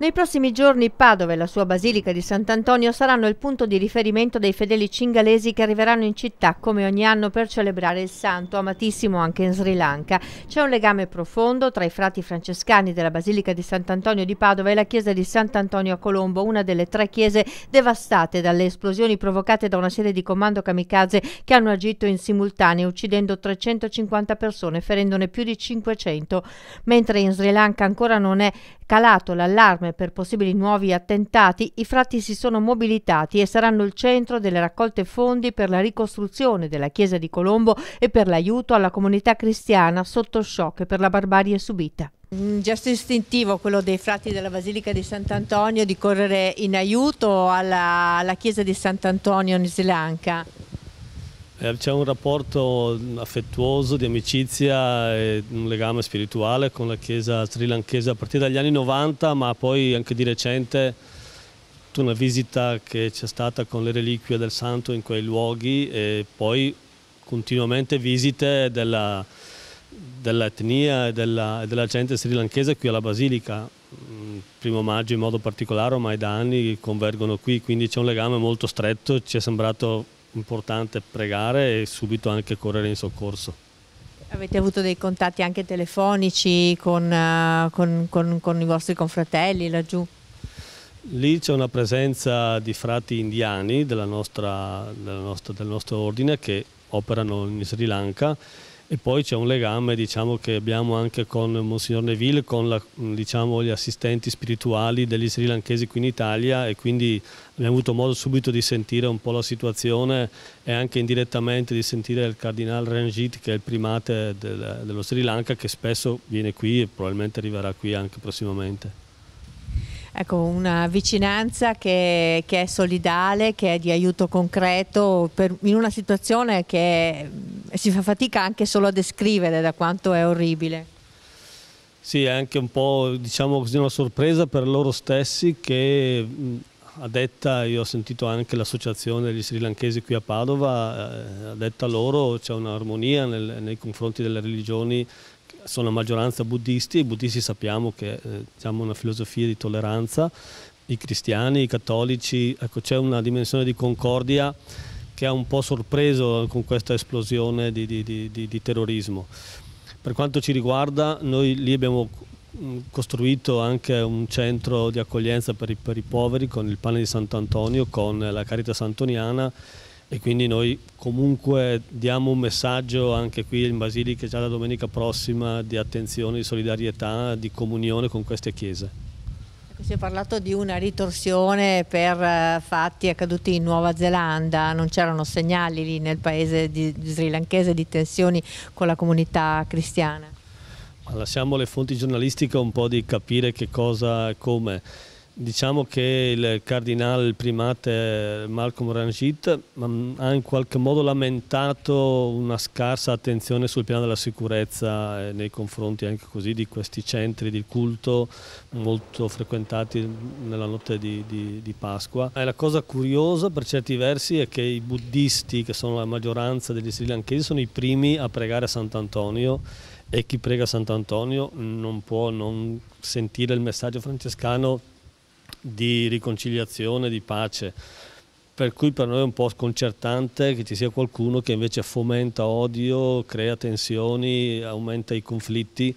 Nei prossimi giorni Padova e la sua Basilica di Sant'Antonio saranno il punto di riferimento dei fedeli cingalesi che arriveranno in città come ogni anno per celebrare il santo, amatissimo anche in Sri Lanka. C'è un legame profondo tra i frati francescani della Basilica di Sant'Antonio di Padova e la chiesa di Sant'Antonio a Colombo, una delle tre chiese devastate dalle esplosioni provocate da una serie di comando kamikaze che hanno agito in simultanea uccidendo 350 persone, ferendone più di 500. Mentre in Sri Lanka ancora non è calato l'allarme allarme per possibili nuovi attentati, i frati si sono mobilitati e saranno il centro delle raccolte fondi per la ricostruzione della chiesa di Colombo e per l'aiuto alla comunità cristiana sotto shock per la barbarie subita. Un gesto istintivo, quello dei frati della Basilica di Sant'Antonio, di correre in aiuto alla, alla chiesa di Sant'Antonio in Sri Lanka. Eh, c'è un rapporto mm, affettuoso, di amicizia e un legame spirituale con la chiesa sri srilanchese a partire dagli anni 90 ma poi anche di recente una visita che c'è stata con le reliquie del santo in quei luoghi e poi continuamente visite della, dell'etnia e della, della, gente srilanchese qui alla Basilica. Mm, primo maggio in modo particolare ormai da anni convergono qui, quindi c'è un legame molto stretto, ci è sembrato importante pregare e subito anche correre in soccorso. Avete avuto dei contatti anche telefonici con, eh, con, con, con i vostri confratelli laggiù? Lì c'è una presenza di frati indiani della nostra, della nostra, del nostro ordine che operano in Sri Lanka e poi c'è un legame diciamo, che abbiamo anche con Monsignor Neville, con la, diciamo, gli assistenti spirituali degli Sri Lankesi qui in Italia e quindi abbiamo avuto modo subito di sentire un po' la situazione e anche indirettamente di sentire il cardinale Ranjit che è il primate del, dello Sri Lanka che spesso viene qui e probabilmente arriverà qui anche prossimamente. Ecco, una vicinanza che, che, è solidale, che è di aiuto concreto per, in una situazione che si fa fatica anche solo a descrivere da quanto è orribile. Sì, è anche un po' diciamo così, una sorpresa per loro stessi che a detta, io ho sentito anche l'associazione degli Sri Lankesi qui a Padova, eh, a detta loro c'è un'armonia nei confronti delle religioni sono a maggioranza buddisti, i buddisti sappiamo che eh, diciamo una filosofia di tolleranza, i cristiani, i cattolici, ecco, c'è una dimensione di concordia che ha un po' sorpreso con questa esplosione di, di, di, di terrorismo. Per quanto ci riguarda, noi lì abbiamo mm, costruito anche un centro di accoglienza per i, per i, poveri con il pane di Sant'Antonio, con la carità santoniana e quindi noi comunque diamo un messaggio anche qui in Basilica già da domenica prossima di attenzione, di solidarietà, di comunione con queste chiese. Si è parlato di una ritorsione per eh, fatti accaduti in Nuova Zelanda, non c'erano segnali lì nel paese di, di sri lankese di tensioni con la comunità cristiana? Ma lasciamo le fonti giornalistiche un po' di capire che cosa, e come. Diciamo che il cardinale, primate Malcolm Rangit mm, ha in qualche modo lamentato una scarsa attenzione sul piano della sicurezza eh, nei confronti anche così di questi centri di culto molto frequentati nella notte di, di, di Pasqua. E la cosa curiosa per certi versi è che i buddisti, che sono la maggioranza degli sri lankesi, sono i primi a pregare a Sant'Antonio e chi prega a Sant'Antonio non può non sentire il messaggio francescano di riconciliazione, di pace. Per cui per noi è un po' sconcertante che ci sia qualcuno che invece fomenta odio, crea tensioni, aumenta i conflitti.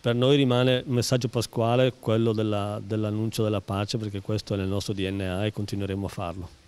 Per noi rimane il messaggio pasquale quello dell'annuncio dell della pace perché questo è nel nostro DNA e continueremo a farlo.